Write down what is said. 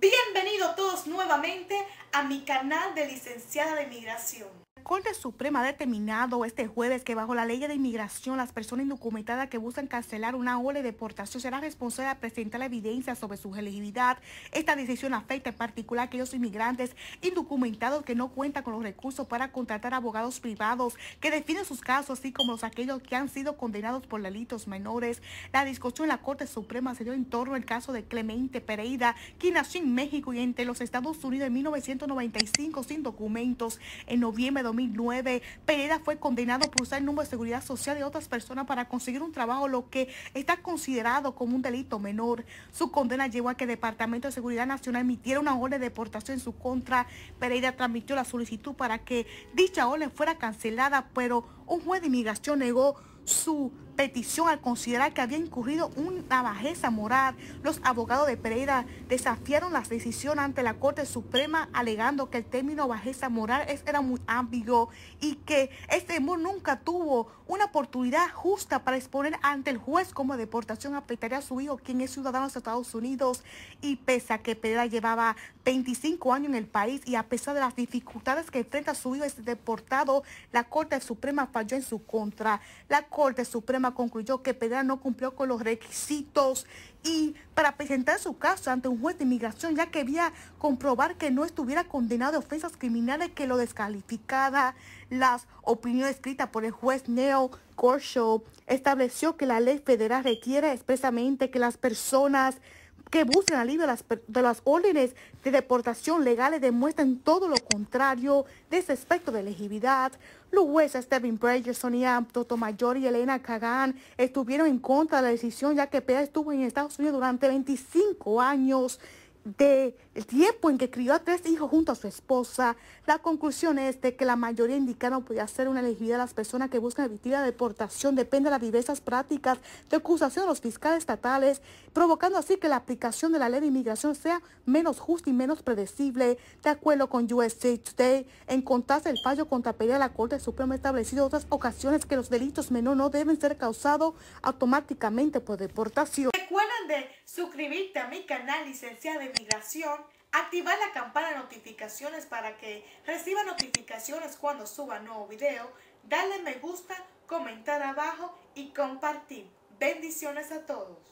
Bienvenidos todos nuevamente a mi canal de licenciada de migración. La Corte Suprema ha determinado este jueves que bajo la ley de inmigración las personas indocumentadas que buscan cancelar una ola de deportación serán responsables de presentar la evidencia sobre su elegibilidad. Esta decisión afecta en particular a aquellos inmigrantes indocumentados que no cuentan con los recursos para contratar abogados privados que definen sus casos, así como los aquellos que han sido condenados por delitos menores. La discusión en la Corte Suprema se dio en torno al caso de Clemente Pereira, quien nació en México y entre los Estados Unidos en 1995 sin documentos. En noviembre 2009. Pereira fue condenado por usar el número de seguridad social de otras personas para conseguir un trabajo, lo que está considerado como un delito menor. Su condena llevó a que el Departamento de Seguridad Nacional emitiera una orden de deportación en su contra. Pereira transmitió la solicitud para que dicha orden fuera cancelada, pero un juez de inmigración negó su petición al considerar que había incurrido una bajeza moral. Los abogados de Pereira desafiaron la decisión ante la Corte Suprema alegando que el término bajeza moral era muy ambiguo y que este amor nunca tuvo una oportunidad justa para exponer ante el juez como deportación afectaría a su hijo, quien es ciudadano de Estados Unidos. Y pese a que Pereira llevaba 25 años en el país y a pesar de las dificultades que enfrenta su hijo es deportado, la Corte Suprema falló en su contra. La Corte Suprema concluyó que Pedra no cumplió con los requisitos y para presentar su caso ante un juez de inmigración ya que había comprobar que no estuviera condenado a ofensas criminales que lo descalificaba. Las opiniones escritas por el juez Neo Gorshow estableció que la ley federal requiere expresamente que las personas que buscan alivio de las, órdenes de deportación legales demuestran todo lo contrario de ese aspecto de elegibilidad. Los jueces Stephen Breyer, Sonia Totomayor y Elena Kagan estuvieron en contra de la decisión ya que PEA estuvo en Estados Unidos durante 25 años. De el tiempo en que crió a tres hijos junto a su esposa. La conclusión es de que la mayoría no podía ser una elegida a las personas que buscan evitar la deportación, depende de las diversas prácticas de acusación de los fiscales estatales, provocando así que la aplicación de la ley de inmigración sea menos justa y menos predecible. De acuerdo con USA Today, en contraste el fallo contra pelea la Corte Suprema ha establecido otras ocasiones que los delitos menores no deben ser causados automáticamente por deportación de suscribirte a mi canal Licenciada de Migración, activar la campana de notificaciones para que reciba notificaciones cuando suba nuevo video, darle me gusta, comentar abajo y compartir. Bendiciones a todos.